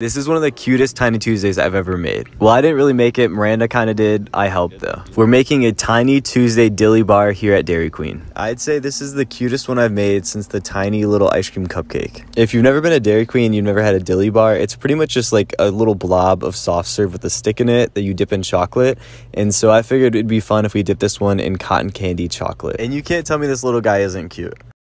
This is one of the cutest Tiny Tuesdays I've ever made. Well, I didn't really make it. Miranda kind of did. I helped though. We're making a Tiny Tuesday dilly bar here at Dairy Queen. I'd say this is the cutest one I've made since the tiny little ice cream cupcake. If you've never been a Dairy Queen, you've never had a dilly bar, it's pretty much just like a little blob of soft serve with a stick in it that you dip in chocolate. And so I figured it'd be fun if we dip this one in cotton candy chocolate. And you can't tell me this little guy isn't cute.